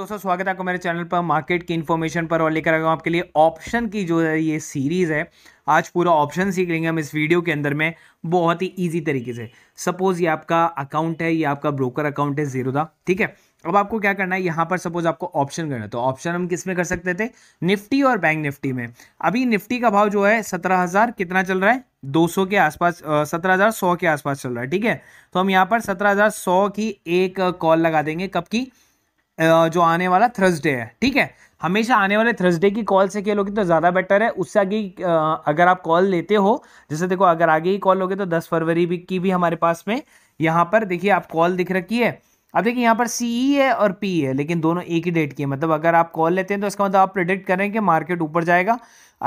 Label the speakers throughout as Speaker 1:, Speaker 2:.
Speaker 1: दोस्तों स्वागत है आपको मेरे चैनल पर मार्केट की इन्फॉर्मेशन पर और लेकर आया हूँ आपके लिए ऑप्शन की जो है ये सीरीज़ है आज पूरा ऑप्शन सीख लेंगे हम इस वीडियो के अंदर में बहुत ही इजी तरीके से सपोज़ ये आपका अकाउंट है ये आपका ब्रोकर अकाउंट है जीरोदा ठीक है अब आपको क्या करना है यहाँ पर सपोज आपको ऑप्शन करना है तो ऑप्शन हम किस में कर सकते थे निफ्टी और बैंक निफ्टी में अभी निफ्टी का भाव जो है सत्रह हज़ार कितना चल रहा है 200 के आसपास सत्रह हज़ार सौ के आसपास चल रहा है ठीक है तो हम यहाँ पर सत्रह हज़ार सौ की एक कॉल लगा देंगे कब की जो आने वाला थर्सडे है ठीक है हमेशा आने वाले थर्सडे की कॉल से खेलोगे तो ज़्यादा बेटर है उससे आगे अगर आप कॉल लेते हो जैसे देखो अगर आगे ही कॉल लोगे तो दस फरवरी भी की भी हमारे पास में यहाँ पर देखिए आप कॉल दिख रखी है अब देखिए यहाँ पर सी ई e है और पी e है लेकिन दोनों एक ही डेट की है मतलब अगर आप कॉल लेते हैं तो इसका मतलब आप प्रिडिक्ट करें कि मार्केट ऊपर जाएगा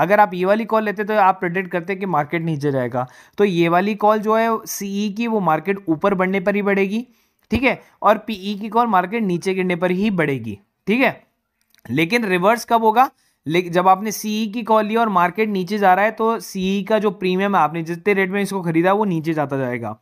Speaker 1: अगर आप ये वाली कॉल लेते हैं तो आप प्रिडिक्ट करते हैं कि मार्केट नीचे जाएगा तो ये वाली कॉल जो है सी ई e की वो मार्केट ऊपर बढ़ने पर ही बढ़ेगी ठीक है और पीई e की कॉल मार्केट नीचे गिरने पर ही बढ़ेगी ठीक है लेकिन रिवर्स कब होगा लेकिन जब आपने सीई e की कॉल ली और मार्केट नीचे जा रहा है तो सीई e का जो प्रीमियम है आपने जितने रेट में इसको खरीदा वो नीचे जाता जाएगा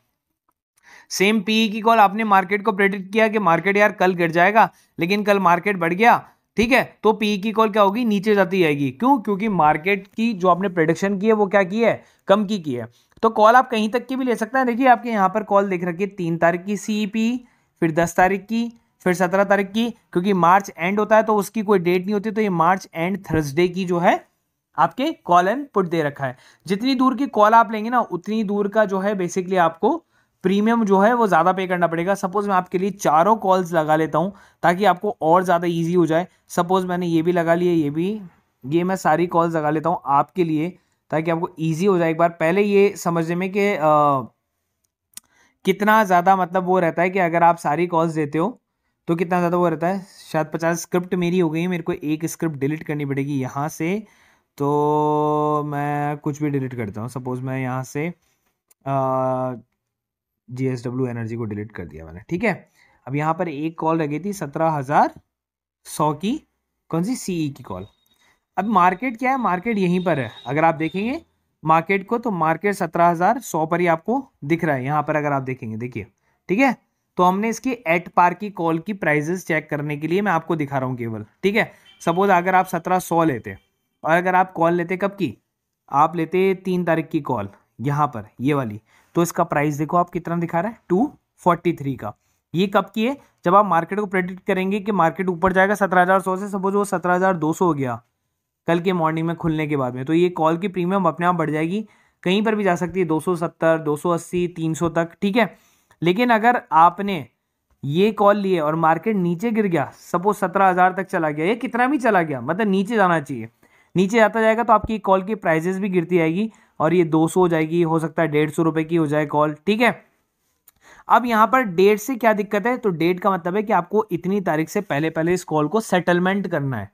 Speaker 1: सेम पीई की कॉल आपने मार्केट को प्रेडिक्ट किया कि मार्केट यार कल गिर जाएगा लेकिन कल मार्केट बढ़ गया ठीक है तो पीई की कॉल क्या होगी नीचे जाती जाएगी क्यों क्योंकि मार्केट की जो आपने प्रोडिक्शन की है वो क्या की है कम की की है तो कॉल आप कहीं तक की भी ले सकते हैं देखिए आपके यहाँ पर कॉल देख रखिए तीन तारीख की सीई फिर दस तारीख की फिर सत्रह तारीख की क्योंकि मार्च एंड होता है तो उसकी कोई डेट नहीं होती तो ये मार्च एंड थर्सडे की जो है आपके कॉल एंड पुट दे रखा है जितनी दूर की कॉल आप लेंगे ना उतनी दूर का जो है बेसिकली आपको प्रीमियम जो है वो ज़्यादा पे करना पड़ेगा सपोज मैं आपके लिए चारों कॉल्स लगा लेता हूँ ताकि आपको और ज़्यादा ईजी हो जाए सपोज मैंने ये भी लगा लिया ये भी ये मैं सारी कॉल्स लगा लेता हूँ आपके लिए ताकि आपको ईजी हो जाए एक बार पहले ये समझने में कि कितना ज़्यादा मतलब वो रहता है कि अगर आप सारी कॉल्स देते हो तो कितना ज़्यादा वो रहता है शायद पचास स्क्रिप्ट मेरी हो गई मेरे को एक स्क्रिप्ट डिलीट करनी पड़ेगी यहाँ से तो मैं कुछ भी डिलीट करता हूँ सपोज़ मैं यहाँ से जी एस डब्ल्यू एनर्जी को डिलीट कर दिया मैंने ठीक है अब यहाँ पर एक कॉल लगी थी सत्रह हज़ार सौ की कौन सी सी e की कॉल अब मार्केट क्या है मार्केट यहीं पर है अगर आप देखेंगे मार्केट को तो मार्केट सत्रह हजार सौ पर ही आपको दिख रहा है यहाँ पर अगर आप देखेंगे देखिए ठीक है तो हमने इसकी एट पार की कॉल की प्राइजेस चेक करने के लिए मैं आपको दिखा रहा हूँ केवल ठीक है सपोज अगर आप सत्रह सौ लेते और अगर आप कॉल लेते कब की आप लेते तीन तारीख की कॉल यहाँ पर ये वाली तो इसका प्राइस देखो आप कितना दिखा रहा है टू फोर्टी थ्री का ये कब की है जब आप मार्केट को प्रेडिक्ट करेंगे कि मार्केट ऊपर जाएगा सत्रह हज़ार सौ से सपोज वो सत्रह हज़ार दो सौ हो गया कल के मॉर्निंग में खुलने के बाद में तो ये कॉल की प्रीमियम अपने आप बढ़ जाएगी कहीं पर भी जा सकती है 270 280 300 तक ठीक है लेकिन अगर आपने ये कॉल लिए और मार्केट नीचे गिर गया सपोज सत्रह हज़ार तक चला गया ये कितना भी चला गया मतलब नीचे जाना चाहिए नीचे जाता जाएगा तो आपकी कॉल की प्राइजेस भी गिरती आएगी और ये दो सौ हो जाएगी हो सकता है डेढ़ सौ रुपए की हो जाए कॉल ठीक है अब यहाँ पर डेट से क्या दिक्कत है तो डेट का मतलब है कि आपको इतनी तारीख से पहले पहले इस कॉल को सेटलमेंट करना है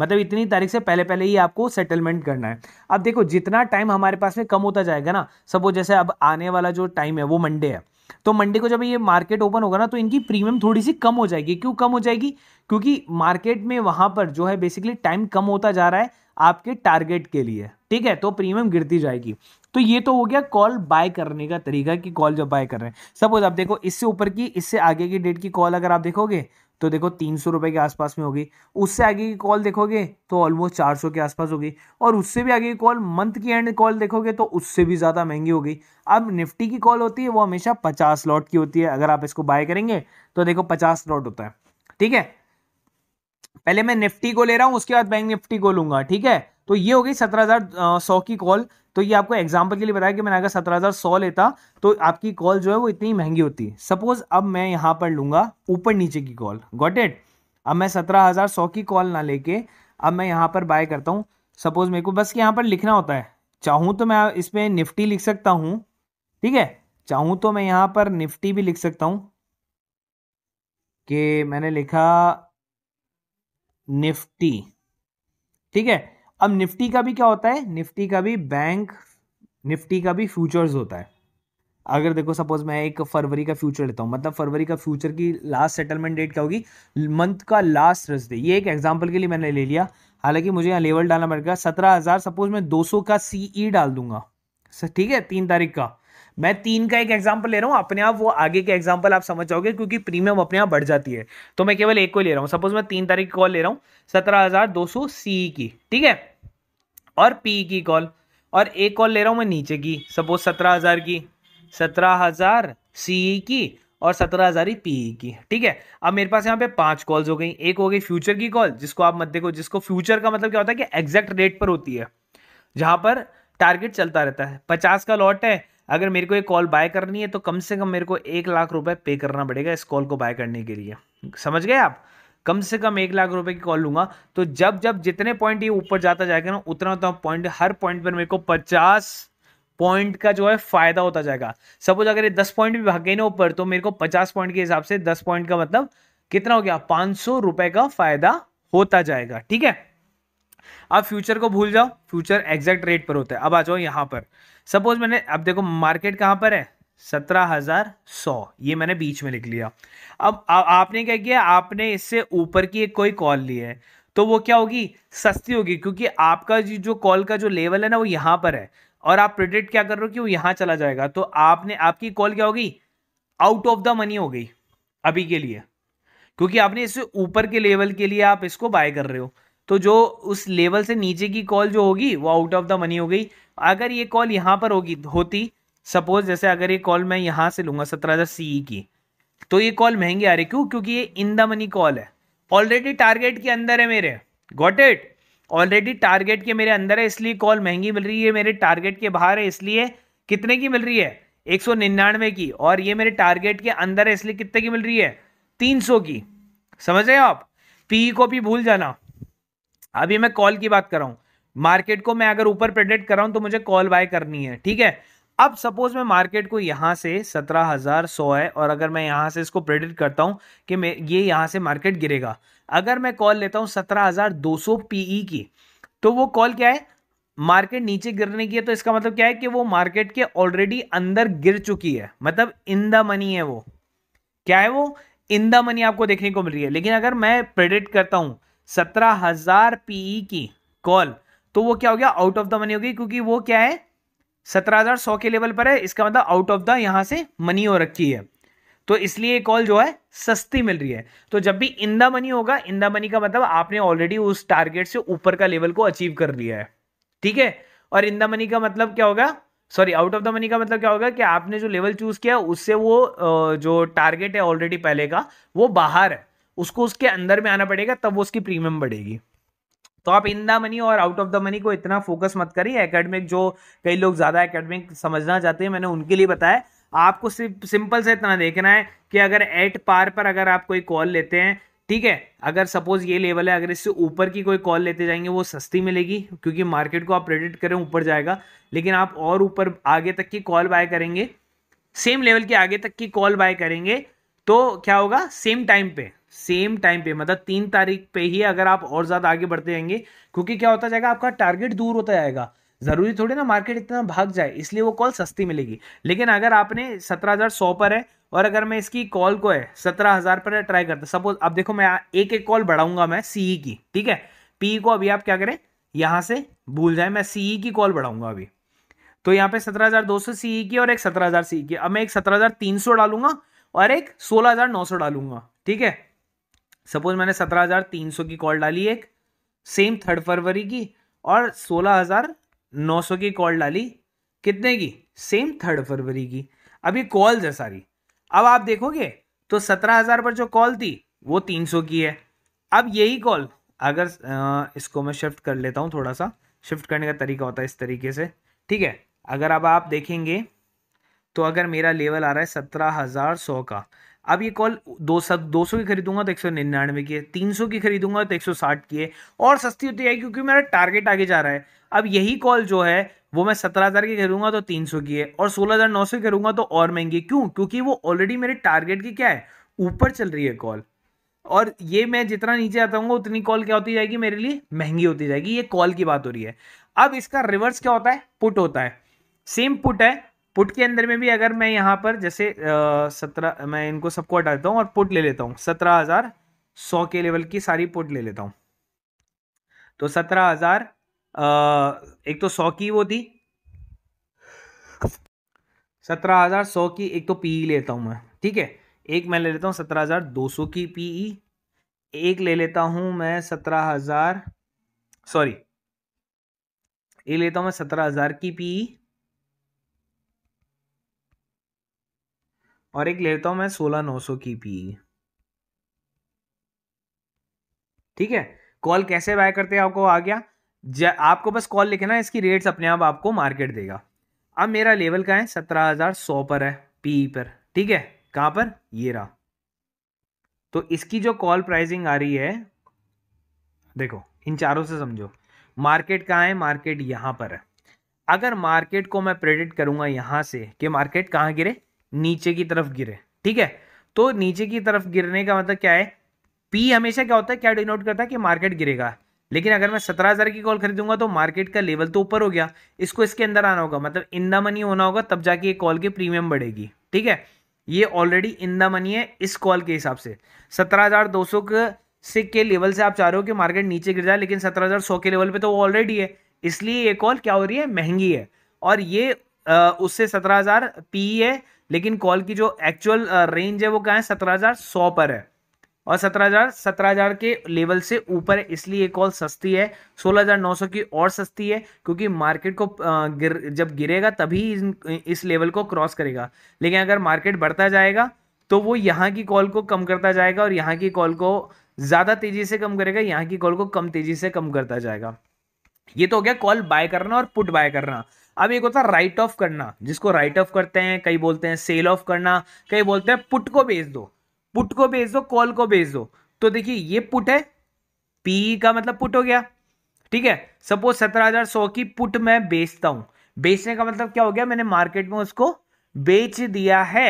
Speaker 1: मतलब इतनी तारीख से पहले पहले ही आपको सेटलमेंट करना है अब देखो जितना टाइम हमारे पास में कम होता जाएगा ना सपोज जैसे अब आने वाला जो टाइम है वो मंडे है तो मंडे को जब ये मार्केट ओपन होगा ना तो इनकी प्रीमियम थोड़ी सी कम हो जाएगी क्यों कम हो जाएगी क्योंकि मार्केट में वहां पर जो है बेसिकली टाइम कम होता जा रहा है आपके टारगेट के लिए ठीक है तो प्रीमियम गिरती जाएगी तो ये तो हो गया कॉल बाय करने का तरीका कि कॉल जब बाय कर रहे हैं सपोज आप देखो इससे ऊपर की इससे आगे की डेट की कॉल अगर आप देखोगे तो देखो तीन सौ रुपये के आसपास में होगी उससे आगे की कॉल देखोगे तो ऑलमोस्ट चार सौ के आसपास होगी और उससे भी आगे की कॉल मंथ की एंड कॉल देखोगे तो उससे भी ज़्यादा महंगी होगी अब निफ्टी की कॉल होती है वो हमेशा पचास लॉट की होती है अगर आप इसको बाय करेंगे तो देखो पचास लॉट होता है ठीक है पहले मैं निफ्टी को ले रहा हूँ उसके बाद बैंक निफ्टी को लूंगा ठीक है तो ये होगी सत्रह हजार सौ की कॉल तो ये आपको एग्जाम्पल के लिए बताया कि मैंने अगर सत्रह हज़ार सौ लेता तो आपकी कॉल जो है वो इतनी महंगी होती सपोज अब मैं यहाँ पर लूंगा ऊपर नीचे की कॉल गॉट इट अब मैं सत्रह हज़ार सौ की कॉल ना लेके अब मैं यहाँ पर बाय करता हूँ सपोज मेरे को बस यहाँ पर लिखना होता है चाहूँ तो मैं इसमें निफ्टी लिख सकता हूँ ठीक है चाहूँ तो मैं यहाँ पर निफ्टी भी लिख सकता हूँ कि मैंने लिखा निफ्टी ठीक है अब निफ्टी का भी क्या होता है निफ्टी का भी बैंक निफ्टी का भी फ्यूचर्स होता है अगर देखो सपोज मैं एक फरवरी का फ्यूचर लेता हूँ मतलब फरवरी का फ्यूचर की लास्ट सेटलमेंट डेट क्या होगी मंथ का लास्ट थर्सडे ये एक एग्जाम्पल के लिए मैंने ले लिया हालांकि मुझे यहाँ लेवल डालना पड़ेगा सत्रह हज़ार सपोज मैं दो सौ का सी ई e डाल दूंगा ठीक है तीन तारीख का मैं तीन का एक एग्जाम्पल ले रहा हूँ अपने आप वो आगे के एग्जाम्पल आप समझ जाओगे क्योंकि प्रीमियम अपने आप बढ़ जाती है तो मैं केवल एक को ले रहा हूँ सपोज मैं तीन तारीख की कॉल ले रहा हूँ सत्रह हज़ार दो सौ सी की ठीक है और पी की कॉल और एक कॉल ले रहा हूँ मैं नीचे की सपोज सत्रह हज़ार की सत्रह हज़ार सी की और सत्रह हज़ार ही पी की ठीक है अब मेरे पास यहाँ पे पांच कॉल्स हो गई एक हो गई फ्यूचर की कॉल जिसको आप मत देखो जिसको फ्यूचर का मतलब क्या होता है कि एग्जैक्ट रेट पर होती है जहाँ पर टारगेट चलता रहता है पचास का लॉट है अगर मेरे को ये कॉल बाय करनी है तो कम से कम मेरे को एक लाख रुपए पे करना पड़ेगा इस कॉल को बाय करने के लिए समझ गए आप कम से कम एक लाख रुपए की कॉल लूंगा तो जब जब जितने पॉइंट ये ऊपर जाता जाएगा ना उतना उतना पॉइंट हर पॉइंट पर मेरे को पचास पॉइंट का जो है फायदा होता जाएगा सपोज अगर ये दस पॉइंट भी भाग गए ना ऊपर तो मेरे को पचास पॉइंट के हिसाब से दस पॉइंट का मतलब कितना हो गया पांच सौ रुपए का फायदा होता जाएगा ठीक है अब फ्यूचर को भूल जाओ फ्यूचर एग्जैक्ट रेट पर होता है अब आ जाओ यहां पर सपोज मैंने अब देखो मार्केट कहाँ पर है सत्रह हजार सौ ये मैंने बीच में लिख लिया अब आ, आपने क्या किया आपने इससे ऊपर की एक कोई कॉल ली है तो वो क्या होगी सस्ती होगी क्योंकि आपका जो कॉल का जो लेवल है ना वो यहाँ पर है और आप प्रिडिक्ट क्या कर रहे हो कि वो यहाँ चला जाएगा तो आपने आपकी कॉल क्या होगी आउट ऑफ द मनी हो गई अभी के लिए क्योंकि आपने इससे ऊपर के लेवल के लिए आप इसको बाय कर रहे हो तो जो उस लेवल से नीचे की कॉल जो होगी वो आउट ऑफ द मनी हो गई अगर ये कॉल यहाँ पर होगी होती सपोज जैसे अगर ये कॉल मैं यहाँ से लूँगा सत्रह हज़ार सी e की तो ये कॉल महंगी आ रही क्यों क्योंकि ये इन द मनी कॉल है ऑलरेडी टारगेट के अंदर है मेरे गॉट इट ऑलरेडी टारगेट के मेरे अंदर है इसलिए कॉल महंगी मिल रही है मेरे टारगेट के बाहर है इसलिए कितने की मिल रही है एक सौ निन्यानवे की और ये मेरे टारगेट के अंदर है इसलिए कितने की मिल रही है तीन सौ की समझ रहे हो आप पी e को भी भूल जाना अभी मैं कॉल की बात कर रहा हूँ मार्केट को मैं अगर ऊपर प्रेडिक्ट कर रहा हूं तो मुझे कॉल बाय करनी है ठीक है अब सपोज मैं मार्केट को यहां से सत्रह हज़ार सौ है और अगर मैं यहां से इसको प्रेडिक्ट करता हूं कि मैं ये यहां से मार्केट गिरेगा अगर मैं कॉल लेता हूं सत्रह हज़ार दो सौ पीई e की तो वो कॉल क्या है मार्केट नीचे गिरने की है तो इसका मतलब क्या है कि वो मार्केट के ऑलरेडी अंदर गिर चुकी है मतलब इन द मनी है वो क्या है वो इन द मनी आपको देखने को मिल रही है लेकिन अगर मैं प्रेडिक्ट करता हूं सत्रह हज़ार पीई e की कॉल तो वो क्या हो गया आउट ऑफ द मनी होगी क्योंकि वो क्या है सत्रह हजार सौ के लेवल पर है इसका मतलब आउट ऑफ द यहां से मनी हो रखी है तो इसलिए कॉल जो है सस्ती मिल रही है तो जब भी इन द मनी होगा इन द मनी का मतलब आपने ऑलरेडी उस टारगेट से ऊपर का लेवल को अचीव कर लिया है ठीक है और इन द मनी का मतलब क्या होगा sorry out of the money का मतलब क्या होगा कि आपने जो लेवल चूज किया उससे वो जो टारगेट है ऑलरेडी पहले का वो बाहर है उसको उसके अंदर में आना पड़ेगा तब वो उसकी प्रीमियम बढ़ेगी तो आप इन द मनी और आउट ऑफ द मनी को इतना फोकस मत करिए एकेडमिक जो कई लोग ज़्यादा एकेडमिक समझना चाहते हैं मैंने उनके लिए बताया आपको सिर्फ सिंपल से इतना देखना है कि अगर एट पार पर अगर आप कोई कॉल लेते हैं ठीक है अगर सपोज ये लेवल है अगर इससे ऊपर की कोई कॉल लेते जाएंगे वो सस्ती मिलेगी क्योंकि मार्केट को आप प्रेडिक्ट करें ऊपर जाएगा लेकिन आप और ऊपर आगे तक की कॉल बाय करेंगे सेम लेवल के आगे तक की कॉल बाय करेंगे तो क्या होगा सेम टाइम पे सेम टाइम पे मतलब तीन तारीख पे ही अगर आप और ज़्यादा आगे बढ़ते जाएंगे क्योंकि क्या होता जाएगा आपका टारगेट दूर होता जाएगा ज़रूरी थोड़ी ना मार्केट इतना भाग जाए इसलिए वो कॉल सस्ती मिलेगी लेकिन अगर आपने सत्रह हज़ार सौ पर है और अगर मैं इसकी कॉल को है सत्रह हज़ार पर ट्राई करता सपोज अब देखो मैं एक एक कॉल बढ़ाऊंगा मैं सीई e की ठीक है पी e को अभी आप क्या करें यहाँ से भूल जाए मैं सीई e की कॉल बढ़ाऊंगा अभी तो यहाँ पे सत्रह हज़ार दो सौ सीई की और एक सत्रह हज़ार सीई की अब मैं एक सत्रह हज़ार तीन सौ डालूंगा और एक सोलह हज़ार नौ सौ डालूंगा ठीक है सपोज मैंने सत्रह हज़ार तीन सौ की कॉल डाली एक सेम थर्ड फरवरी की और सोलह हज़ार नौ सौ की कॉल डाली कितने की सेम थर्ड फरवरी की अभी कॉल्स है सारी अब आप देखोगे तो सत्रह हज़ार पर जो कॉल थी वो तीन सौ की है अब यही कॉल अगर इसको मैं शिफ्ट कर लेता हूँ थोड़ा सा शिफ्ट करने का तरीका होता है इस तरीके से ठीक है अगर अब आप देखेंगे तो अगर मेरा लेवल आ रहा है सत्रह हज़ार सौ का अब ये कॉल दो सब दो सौ की खरीदूंगा तो एक सौ निन्यानवे की है तीन सौ की खरीदूंगा तो एक सौ साठ की है और सस्ती होती है क्योंकि मेरा टारगेट आगे जा रहा है अब यही कॉल जो है वो मैं सत्रह हज़ार की करूँगा तो तीन सौ की है और सोलह हज़ार नौ सौ की करूंगा तो और महंगी क्यों क्योंकि वो ऑलरेडी मेरे टारगेट की क्या है ऊपर चल रही है कॉल और ये मैं जितना नीचे आता हूँ उतनी कॉल क्या होती जाएगी मेरे लिए महंगी होती जाएगी ये कॉल की बात हो रही है अब इसका रिवर्स क्या होता है पुट होता है सेम पुट है पुट के अंदर में भी अगर मैं यहाँ पर जैसे सत्रह मैं इनको सबको हटा देता हूँ और पुट ले लेता हूँ सत्रह हज़ार सौ के लेवल की सारी पुट ले लेता हूँ तो सत्रह हज़ार एक तो सौ की वो थी सत्रह हज़ार सौ की एक तो पीई e लेता हूँ मैं ठीक है एक मैं ले लेता हूँ सत्रह हज़ार दो सौ की पीई e। एक ले लेता हूँ मैं सत्रह हज़ार सॉरी ये लेता हूँ मैं सत्रह हज़ार की पीई और एक लेता हूं मैं सोलह नौ सौ की पी e। ठीक है कॉल कैसे बाय करते हैं आपको आ गया आपको बस कॉल लिखे ना इसकी रेट्स अपने आप आपको मार्केट देगा अब मेरा लेवल का है सत्रह हजार सौ पर है पी e पर ठीक है कहां पर ये रहा तो इसकी जो कॉल प्राइसिंग आ रही है देखो इन चारों से समझो मार्केट कहाँ है मार्केट यहां पर है अगर मार्केट को मैं प्रेडिक्ट करूंगा यहां से कि मार्केट कहां गिरे नीचे की तरफ गिरे ठीक है तो नीचे की तरफ गिरने का मतलब क्या है पी हमेशा क्या होता है क्या डिनोट करता है कि मार्केट गिरेगा लेकिन अगर मैं सत्रह हज़ार की कॉल खरीदूंगा तो मार्केट का लेवल तो ऊपर हो गया इसको इसके अंदर आना होगा मतलब इन द मनी होना होगा तब जाके ये कॉल की प्रीमियम बढ़ेगी ठीक है ये ऑलरेडी इन द मनी है इस कॉल के हिसाब से सत्रह हज़ार दो सौ से के लेवल से आप चाह रहे हो कि मार्केट नीचे गिर जाए लेकिन सत्रह हज़ार सौ के लेवल पे तो वो ऑलरेडी है इसलिए ये कॉल क्या हो रही है महंगी है और ये उससे सत्रह हज़ार पी है लेकिन कॉल की जो एक्चुअल रेंज है वो क्या है सत्रह हज़ार सौ पर है और सत्रह हज़ार सत्रह हज़ार के लेवल से ऊपर है इसलिए ये कॉल सस्ती है सोलह हज़ार नौ सौ की और सस्ती है क्योंकि मार्केट को गिर जब गिरेगा तभी इस लेवल को क्रॉस करेगा लेकिन अगर मार्केट बढ़ता जाएगा तो वो यहाँ की कॉल को कम करता जाएगा और यहाँ की कॉल को ज़्यादा तेज़ी से कम करेगा यहाँ की कॉल को कम तेज़ी से कम करता जाएगा ये तो हो गया कॉल बाय करना और पुट बाय करना अब एक होता है राइट ऑफ करना जिसको राइट ऑफ करते हैं कई बोलते हैं सेल ऑफ करना कई बोलते हैं पुट को बेच दो पुट को बेच दो कॉल को बेच दो तो देखिए ये पुट है पी का मतलब पुट हो गया ठीक है सपोज सत्रह हजार सौ की पुट मैं बेचता हूं बेचने का मतलब क्या हो गया मैंने मार्केट में उसको बेच दिया है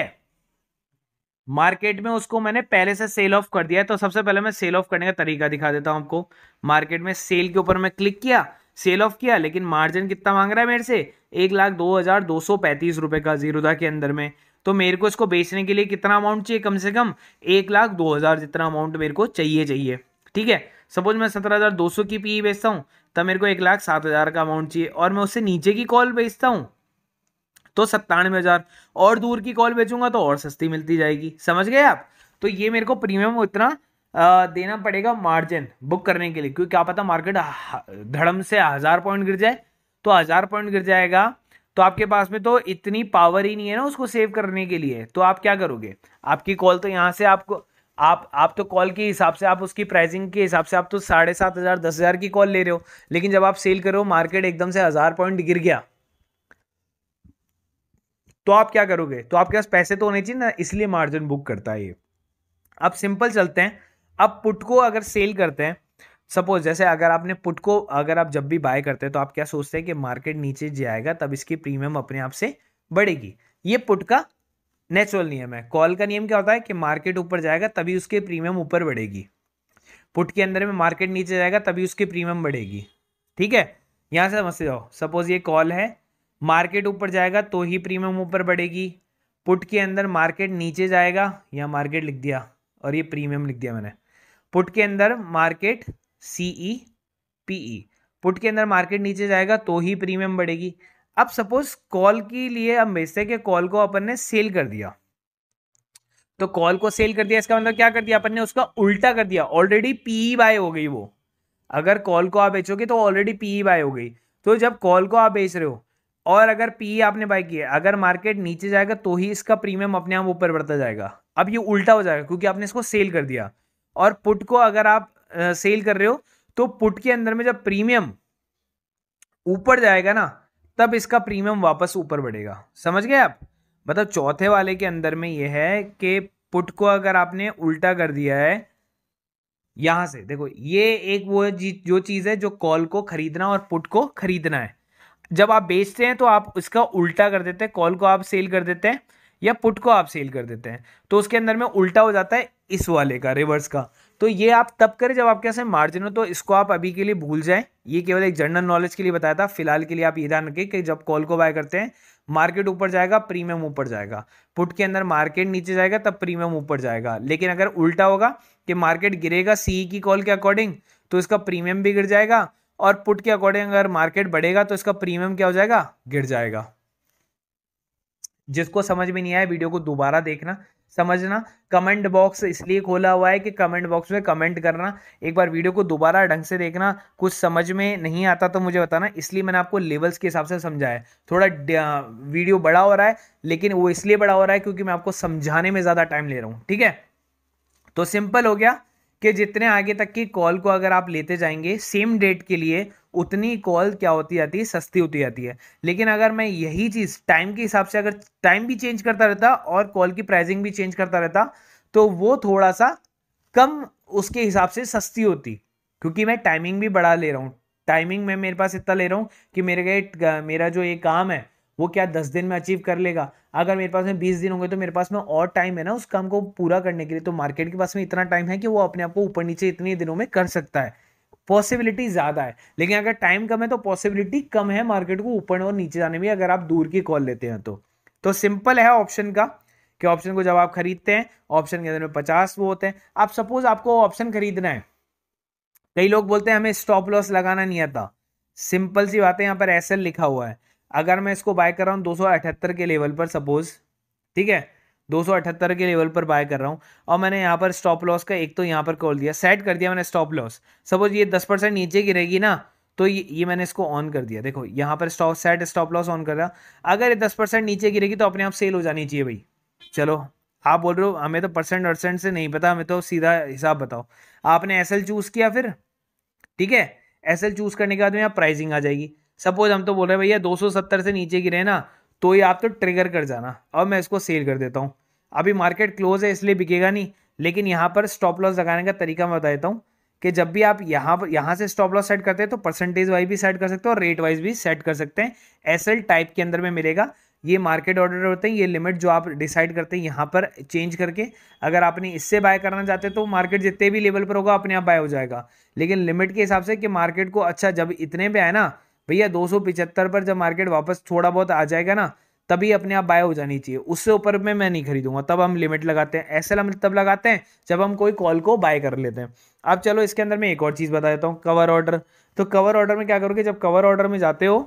Speaker 1: मार्केट में उसको मैंने पहले से सेल ऑफ कर दिया है तो सबसे पहले मैं सेल ऑफ करने का तरीका दिखा देता हूं आपको मार्केट में सेल के ऊपर मैं क्लिक किया सेल ऑफ किया लेकिन मार्जिन कितना मांग रहा है मेरे से एक लाख दो हज़ार दो सौ पैंतीस रुपए का जीरोदा के अंदर में तो मेरे को इसको बेचने के लिए कितना अमाउंट चाहिए कम से कम एक लाख दो हज़ार जितना अमाउंट मेरे को चाहिए चाहिए ठीक है सपोज मैं सत्रह हज़ार दो सौ की पी e बेचता हूँ तो मेरे को एक लाख सात हज़ार का अमाउंट चाहिए और मैं उससे नीचे की कॉल बेचता हूँ तो सत्तानवे हज़ार और दूर की कॉल बेचूंगा तो और सस्ती मिलती जाएगी समझ गए आप तो ये मेरे को प्रीमियम इतना देना पड़ेगा मार्जिन बुक करने के लिए क्योंकि क्या पता मार्केट धड़म से हज़ार पॉइंट गिर जाए तो हज़ार पॉइंट गिर जाएगा तो आपके पास में तो इतनी पावर ही नहीं है ना उसको सेव करने के लिए तो आप क्या करोगे आपकी कॉल तो यहाँ से आपको आप आप तो कॉल के हिसाब से आप उसकी प्राइसिंग के हिसाब से आप तो साढ़े सात हज़ार दस हज़ार की कॉल ले रहे हो लेकिन जब आप सेल करो मार्केट एकदम से हज़ार पॉइंट गिर गया तो आप क्या करोगे तो आपके पास पैसे तो होने चाहिए ना इसलिए मार्जिन बुक करता है ये अब सिंपल चलते हैं अब पुट को अगर सेल करते हैं सपोज जैसे अगर आपने पुट को अगर आप जब भी बाय करते हैं तो आप क्या सोचते हैं कि मार्केट नीचे जाएगा तब इसकी प्रीमियम अपने आप से बढ़ेगी ये पुट का नेचुरल नियम है कॉल का नियम क्या होता है कि मार्केट ऊपर जाएगा तभी उसके प्रीमियम ऊपर बढ़ेगी पुट के अंदर में मार्केट नीचे जाएगा तभी उसकी प्रीमियम बढ़ेगी ठीक है यहाँ से समझते जाओ सपोज ये कॉल है मार्केट ऊपर जाएगा तो ही प्रीमियम ऊपर बढ़ेगी पुट के अंदर मार्केट नीचे जाएगा या मार्केट लिख दिया और ये प्रीमियम लिख दिया मैंने पुट के अंदर मार्केट सीई पीई पुट के अंदर मार्केट नीचे जाएगा तो ही प्रीमियम बढ़ेगी अब सपोज कॉल के लिए हम बेचते कि कॉल को अपन ने सेल कर दिया तो कॉल को सेल कर दिया इसका मतलब क्या कर दिया अपन ने उसका उल्टा कर दिया ऑलरेडी पीई बाय हो गई वो अगर कॉल को आप बेचोगे तो ऑलरेडी पीई बाय हो गई तो जब कॉल को आप बेच रहे हो और अगर पीई e आपने बाय किया अगर मार्केट नीचे जाएगा तो ही इसका प्रीमियम अपने आप ऊपर बढ़ता जाएगा अब ये उल्टा हो जाएगा क्योंकि आपने इसको सेल कर दिया और पुट को अगर आप सेल कर रहे हो तो पुट के अंदर में जब प्रीमियम ऊपर जाएगा ना तब इसका प्रीमियम वापस ऊपर बढ़ेगा समझ गए आप मतलब चौथे वाले के अंदर में यह है कि पुट को अगर आपने उल्टा कर दिया है यहां से देखो ये एक वो जो चीज़ है जो कॉल को खरीदना और पुट को खरीदना है जब आप बेचते हैं तो आप इसका उल्टा कर देते हैं कॉल को आप सेल कर देते हैं या पुट को आप सेल कर देते हैं तो उसके अंदर में उल्टा हो जाता है इस वाले का रिवर्स का तो ये आप तब करें जब आपके ऐसे मार्जिन हो तो इसको आप अभी के लिए भूल जाएं ये केवल एक जनरल नॉलेज के लिए बताया था फिलहाल के लिए आप ये ध्यान रखें कि जब कॉल को बाय करते हैं मार्केट ऊपर जाएगा प्रीमियम ऊपर जाएगा पुट के अंदर मार्केट नीचे जाएगा तब प्रीमियम ऊपर जाएगा लेकिन अगर उल्टा होगा कि मार्केट गिरेगा सीई e की कॉल के अकॉर्डिंग तो इसका प्रीमियम भी गिर जाएगा और पुट के अकॉर्डिंग अगर मार्केट बढ़ेगा तो इसका प्रीमियम क्या हो जाएगा गिर जाएगा जिसको समझ में नहीं आया वीडियो को दोबारा देखना समझना कमेंट बॉक्स इसलिए खोला हुआ है कि कमेंट बॉक्स में कमेंट करना एक बार वीडियो को दोबारा ढंग से देखना कुछ समझ में नहीं आता तो मुझे बताना इसलिए मैंने आपको लेवल्स के हिसाब से समझाया है थोड़ा वीडियो बड़ा हो रहा है लेकिन वो इसलिए बड़ा हो रहा है क्योंकि मैं आपको समझाने में ज़्यादा टाइम ले रहा हूँ ठीक है तो सिंपल हो गया कि जितने आगे तक की कॉल को अगर आप लेते जाएंगे सेम डेट के लिए उतनी कॉल क्या होती जाती है सस्ती होती जाती है लेकिन अगर मैं यही चीज़ टाइम के हिसाब से अगर टाइम भी चेंज करता रहता और कॉल की प्राइसिंग भी चेंज करता रहता तो वो थोड़ा सा कम उसके हिसाब से सस्ती होती क्योंकि मैं टाइमिंग भी बढ़ा ले रहा हूँ टाइमिंग में मेरे पास इतना ले रहा हूँ कि मेरे मेरा जो ये काम है वो क्या दस दिन में अचीव कर लेगा अगर मेरे पास में बीस दिन होंगे तो मेरे पास में और टाइम है ना उस काम को पूरा करने के लिए तो मार्केट के पास में इतना टाइम है कि वो अपने आप को ऊपर नीचे इतने दिनों में कर सकता है पॉसिबिलिटी ज़्यादा है लेकिन अगर टाइम कम है तो पॉसिबिलिटी कम है मार्केट को ऊपर और नीचे जाने में अगर आप दूर की कॉल लेते हैं तो तो सिंपल है ऑप्शन का कि ऑप्शन को जब आप खरीदते हैं ऑप्शन के अंदर में पचास वो होते हैं आप सपोज आपको ऑप्शन खरीदना है कई लोग बोलते हैं हमें स्टॉप लॉस लगाना नहीं आता सिंपल सी बात है यहाँ पर एस लिखा हुआ है अगर मैं इसको बाय कर रहा हूँ दो के लेवल पर सपोज ठीक है 278 के लेवल पर बाय कर रहा हूँ और मैंने यहाँ पर स्टॉप लॉस का एक तो यहाँ पर कॉल दिया सेट कर दिया मैंने स्टॉप लॉस सपोज ये 10 परसेंट नीचे गिरेगी ना तो ये ये मैंने इसको ऑन कर दिया देखो यहाँ पर stop set stop loss on कर रहा अगर ये दस परसेंट नीचे गिरेगी तो अपने आप सेल हो जानी चाहिए भाई चलो आप बोल रहे हो हमें तो परसेंट अड़सेंट से नहीं पता हमें तो सीधा हिसाब बताओ आपने एस एल चूज़ किया फिर ठीक है एस एल चूज़ करने के बाद में यहाँ प्राइजिंग आ जाएगी सपोज हम तो बोल रहे हैं भैया दो से नीचे गिरे ना तो ये आप तो ट्रिगर कर जाना अब मैं इसको सेल कर देता हूँ अभी मार्केट क्लोज है इसलिए बिकेगा नहीं लेकिन यहाँ पर स्टॉप लॉस लगाने का तरीका मैं बता देता हूँ कि जब भी आप यहाँ पर यहाँ से स्टॉप लॉस सेट करते हैं तो परसेंटेज वाइज भी सेट कर सकते हो और रेट वाइज भी सेट कर सकते हैं एस टाइप के अंदर में मिलेगा ये मार्केट ऑर्डर होते हैं ये लिमिट जो आप डिसाइड करते हैं यहाँ पर चेंज करके अगर आपने इससे बाय करना चाहते हैं तो मार्केट जितने भी लेवल पर होगा अपने आप बाय हो जाएगा लेकिन लिमिट के हिसाब से कि मार्केट को अच्छा जब इतने पे आए ना भैया दो पर जब मार्केट वापस थोड़ा बहुत आ जाएगा ना तभी अपने आप बाय हो जानी चाहिए उससे ऊपर में मैं नहीं खरीदूंगा तब हम लिमिट लगाते हैं ऐसे हम तब लगाते हैं जब हम कोई कॉल को बाय कर लेते हैं अब चलो इसके अंदर मैं एक और चीज़ बता देता हूँ कवर ऑर्डर तो कवर ऑर्डर में क्या करोगे जब कवर ऑर्डर में जाते हो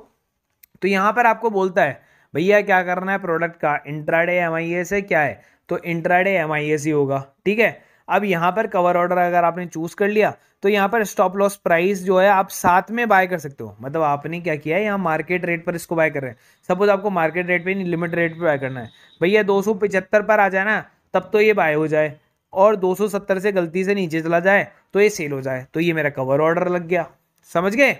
Speaker 1: तो यहाँ पर आपको बोलता है भैया क्या करना है प्रोडक्ट का इंट्राडे एम आई से क्या है तो इंट्राडे एम आई ही होगा ठीक है अब यहाँ पर कवर ऑर्डर अगर आपने चूज कर लिया तो यहाँ पर स्टॉप लॉस प्राइस जो है आप साथ में बाय कर सकते हो मतलब आपने क्या किया है यहाँ मार्केट रेट पर इसको बाय कर रहे हैं सपोज आपको मार्केट रेट पे नहीं लिमिट रेट पे बाय करना है भैया दो पर आ जाए ना तब तो ये बाय हो जाए और 270 से गलती से नीचे चला जाए तो ये सेल हो जाए तो ये मेरा कवर ऑर्डर लग गया समझ गए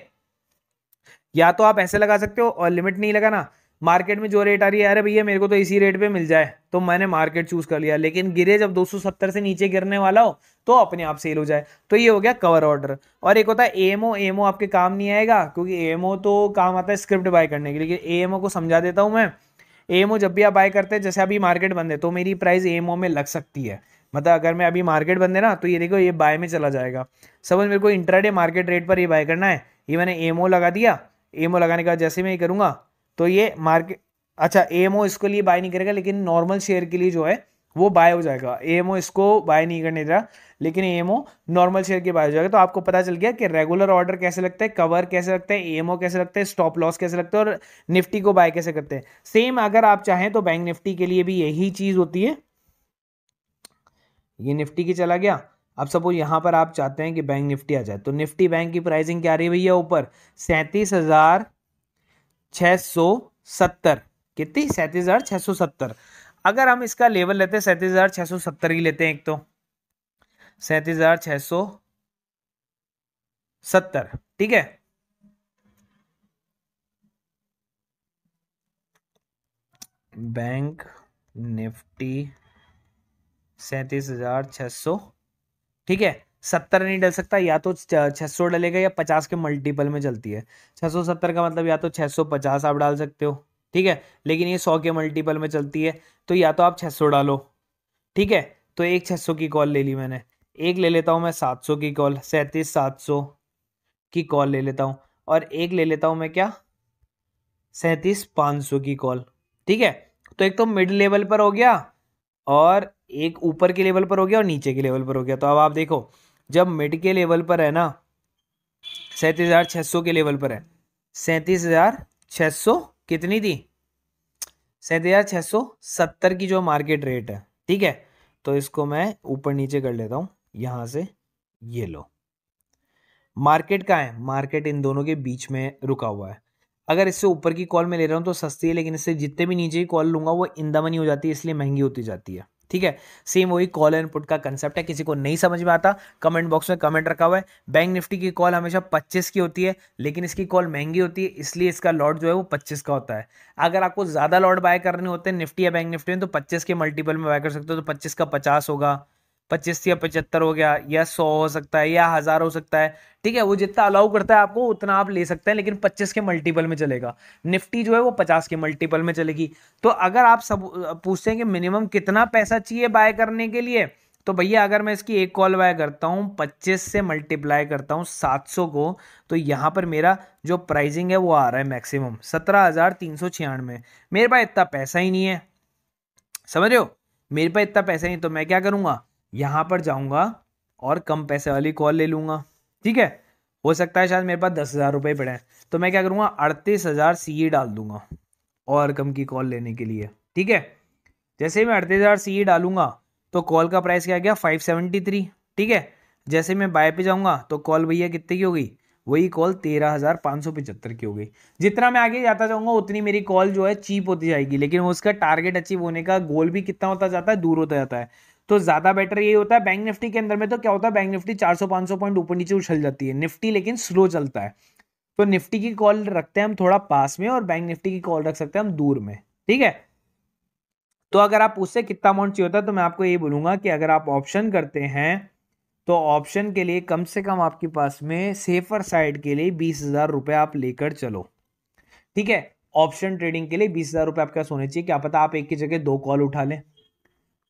Speaker 1: या तो आप ऐसे लगा सकते हो और लिमिट नहीं लगाना मार्केट में जो रेट आ रही है अरे भैया मेरे को तो इसी रेट पे मिल जाए तो मैंने मार्केट चूज कर लिया लेकिन गिरे जब 270 से नीचे गिरने वाला हो तो अपने आप सेल हो जाए तो ये हो गया कवर ऑर्डर और एक होता है एमओ एमओ आपके काम नहीं आएगा क्योंकि एमओ तो काम आता है स्क्रिप्ट बाय करने के लिए एएमओ को समझा देता हूँ मैं एएमओ जब भी आप बाय करते हैं जैसे अभी मार्केट बंद है तो मेरी प्राइस एएमओ में लग सकती है मतलब अगर मैं अभी मार्केट बंद है ना तो ये देखो ये बाय में चला जाएगा समझ मेरे को इंटरा मार्केट रेट पर ये बाय करना है ये मैंने एमओ लगा दिया एमओ लगाने के बाद जैसे मैं ये करूँगा तो ये मार्केट अच्छा ए इसके लिए बाय नहीं करेगा लेकिन नॉर्मल शेयर के लिए जो है वो बाय हो जाएगा ए इसको बाय नहीं करने दे लेकिन ए नॉर्मल शेयर के बाय हो जाएगा तो आपको पता चल गया कि रेगुलर ऑर्डर कैसे लगता है कवर कैसे लगता है ए कैसे लगता है स्टॉप लॉस कैसे लगता है और निफ्टी को बाय कैसे करते हैं सेम अगर आप चाहें तो बैंक निफ्टी के लिए भी यही चीज़ होती है ये निफ्टी की चला गया अब सपोज यहां पर आप चाहते हैं कि बैंक निफ्टी आ जाए तो निफ्टी बैंक की प्राइसिंग क्या रही है भैया ऊपर सैंतीस हज़ार छः सौ सत्तर कितनी सैंतीस हज़ार छः सौ सत्तर अगर हम इसका लेवल लेते हैं सैंतीस हज़ार छः सौ सत्तर ही लेते हैं एक तो सैंतीस हज़ार छह सौ सत्तर ठीक है बैंक निफ्टी सैतीस हज़ार छह सौ ठीक है सत्तर नहीं डल सकता या तो छह सौ डलेगा या पचास के मल्टीपल में चलती है छह सौ सत्तर का मतलब या तो छह सौ पचास आप डाल सकते हो ठीक है लेकिन ये सौ के मल्टीपल में चलती है तो या तो आप छह सौ डालो ठीक है तो एक छह सौ की कॉल ले ली मैंने एक ले लेता हूँ मैं सात सौ की कॉल सैंतीस सात सौ की कॉल ले लेता हूँ और एक ले लेता हूँ मैं क्या सैंतीस पाँच सौ की कॉल ठीक है तो एक तो मिड लेवल पर हो गया और एक ऊपर के लेवल पर हो गया और नीचे के लेवल पर हो गया तो अब आप देखो जब मिड के लेवल पर है ना सैंतीस हज़ार छह सौ के लेवल पर है सैंतीस हज़ार छह सौ कितनी थी सैंतीस हज़ार छह सौ सत्तर की जो मार्केट रेट है ठीक है तो इसको मैं ऊपर नीचे कर लेता हूं यहां से ये लो मार्केट का है मार्केट इन दोनों के बीच में रुका हुआ है अगर इससे ऊपर की कॉल में ले रहा हूं तो सस्ती है लेकिन इससे जितने भी नीचे की कॉल लूंगा वो इंदा मनी हो जाती है इसलिए महंगी होती जाती है ठीक है सेम वही कॉल एंड पुट का कंसेप्ट है किसी को नहीं समझ में आता कमेंट बॉक्स में कमेंट रखा हुआ है बैंक निफ्टी की कॉल हमेशा 25 की होती है लेकिन इसकी कॉल महंगी होती है इसलिए इसका लॉट जो है वो 25 का होता है अगर आपको ज़्यादा लॉट बाय करने होते हैं निफ्टी या बैंक निफ्टी में तो पच्चीस के मल्टीपल में बाय कर सकते हो तो पच्चीस का पचास होगा पच्चीस या पचहत्तर हो गया या सौ हो सकता है या हज़ार हो सकता है ठीक है वो जितना अलाउ करता है आपको उतना आप ले सकते हैं लेकिन पच्चीस के मल्टीपल में चलेगा निफ्टी जो है वो पचास के मल्टीपल में चलेगी तो अगर आप सब पूछते हैं कि मिनिमम कितना पैसा चाहिए बाय करने के लिए तो भैया अगर मैं इसकी एक कॉल बाय करता हूँ पच्चीस से मल्टीप्लाई करता हूँ सात सौ को तो यहाँ पर मेरा जो प्राइजिंग है वो आ रहा है मैक्सिमम सत्रह हज़ार तीन सौ छियानवे मेरे पास इतना पैसा ही नहीं है समझ रहे हो मेरे पास इतना पैसा नहीं तो मैं क्या करूँगा यहाँ पर जाऊँगा और कम पैसे वाली कॉल ले लूँगा ठीक है हो सकता है शायद मेरे पास दस हज़ार रुपये पड़े हैं तो मैं क्या करूँगा अड़तीस हज़ार सी e डाल दूँगा और कम की कॉल लेने के लिए ठीक है जैसे ही मैं अड़तीस हज़ार सी e डालूंगा तो कॉल का प्राइस क्या गया फाइव सेवेंटी थ्री ठीक है जैसे मैं बाय पे जाऊँगा तो कॉल भैया कितने की होगी वही कॉल तेरह हज़ार पाँच सौ पचहत्तर की हो गई जितना मैं आगे जाता जाऊँगा उतनी मेरी कॉल जो है चीप होती जाएगी लेकिन उसका टारगेट अचीव होने का गोल भी कितना होता जाता है दूर होता जाता है तो ज़्यादा बेटर यही होता है बैंक निफ्टी के अंदर में तो क्या होता है बैंक निफ्टी 400-500 पॉइंट ऊपर नीचे उछल जाती है निफ्टी लेकिन स्लो चलता है तो निफ्टी की कॉल रखते हैं हम थोड़ा पास में और बैंक निफ्टी की कॉल रख सकते हैं हम दूर में ठीक है तो अगर आप उससे कितना अमाउंट चाहिए होता है तो मैं आपको ये बोलूंगा कि अगर आप ऑप्शन करते हैं तो ऑप्शन के लिए कम से कम आपके पास में सेफर साइड के लिए बीस हज़ार रुपए आप लेकर चलो ठीक है ऑप्शन ट्रेडिंग के लिए बीस हज़ार रुपये आपके पास होने चाहिए क्या पता आप एक की जगह दो कॉल उठा लें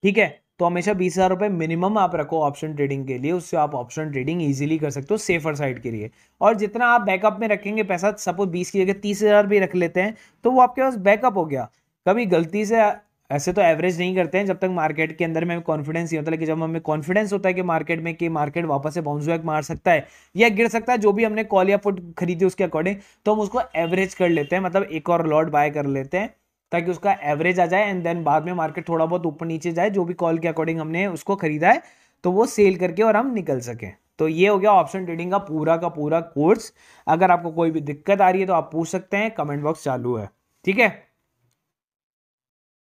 Speaker 1: ठीक है तो हमेशा बीस हज़ार रुपये मिनिमम आप रखो ऑप्शन ट्रेडिंग के लिए उससे आप ऑप्शन ट्रेडिंग इजीली कर सकते हो सेफर साइड के लिए और जितना आप बैकअप में रखेंगे पैसा सपोज बीस की जगह तीस हज़ार भी रख लेते हैं तो वो आपके पास बैकअप हो गया कभी गलती से ऐसे तो एवरेज नहीं करते हैं जब तक मार्केट के अंदर में कॉन्फिडेंस नहीं होता लेकिन जब हमें कॉन्फिडेंस होता है कि मार्केट में कि मार्केट वापस से बाउंस बैक मार सकता है या गिर सकता है जो भी हमने कॉल या फुट खरीदी उसके अकॉर्डिंग तो हम उसको एवरेज कर लेते हैं मतलब एक और लॉट बाय कर लेते हैं ताकि उसका एवरेज आ जाए एंड देन बाद में मार्केट थोड़ा बहुत ऊपर नीचे जाए जो भी कॉल के अकॉर्डिंग हमने उसको खरीदा है तो वो सेल करके और हम निकल सकें तो ये हो गया ऑप्शन ट्रेडिंग का पूरा का पूरा कोर्स अगर आपको कोई भी दिक्कत आ रही है तो आप पूछ सकते हैं कमेंट बॉक्स चालू है ठीक है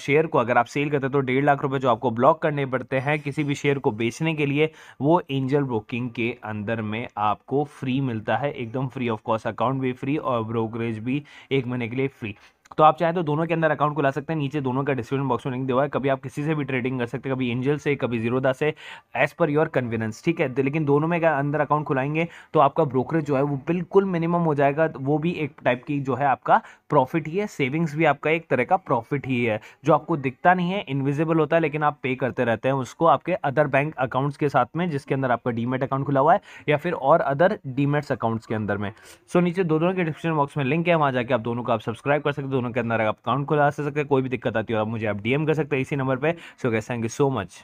Speaker 1: शेयर को अगर आप सेल करते हैं तो डेढ़ लाख रुपए जो आपको ब्लॉक करने पड़ते हैं किसी भी शेयर को बेचने के लिए वो एंजल ब्रोकिंग के अंदर में आपको फ्री मिलता है एकदम फ्री ऑफ कॉस्ट अकाउंट भी फ्री और ब्रोकरेज भी एक महीने के लिए फ्री तो आप चाहें तो दोनों के अंदर अकाउंट खुला सकते हैं नीचे दोनों का डिस्क्रिप्शन बॉक्स में लिंक दिया है कभी आप किसी से भी ट्रेडिंग कर सकते हैं कभी एंजल से कभी जीरोदा से एज पर योर कन्वीनियंस ठीक है लेकिन दोनों में अंदर अकाउंट खुलाएंगे तो आपका ब्रोकरेज जो है वो बिल्कुल मिनिमम हो जाएगा वो भी एक टाइप की जो है आपका प्रॉफिट ही है सेविंग्स भी आपका एक तरह का प्रॉफिट ही है जो आपको दिखता नहीं है इनविजिबल होता है लेकिन आप पे करते रहते हैं उसको आपके अदर बैंक अकाउंट्स के साथ में जिसके अंदर आपका डीमेट अकाउंट खुला हुआ है या फिर और अदर डीमेट्स अकाउंट्स के अंदर में सो नीचे नीचे दोनों के डिस्क्रिप्शन बॉक्स में लिंक है वहाँ जाकर आप दोनों को आप सब्सक्राइब कर सकते दोनों के अंदर आप अकाउंट खुला सकते कोई भी दिक्कत आती हो आप मुझे आप डीएम कर सकते हैं इसी नंबर पर so guys thank you so much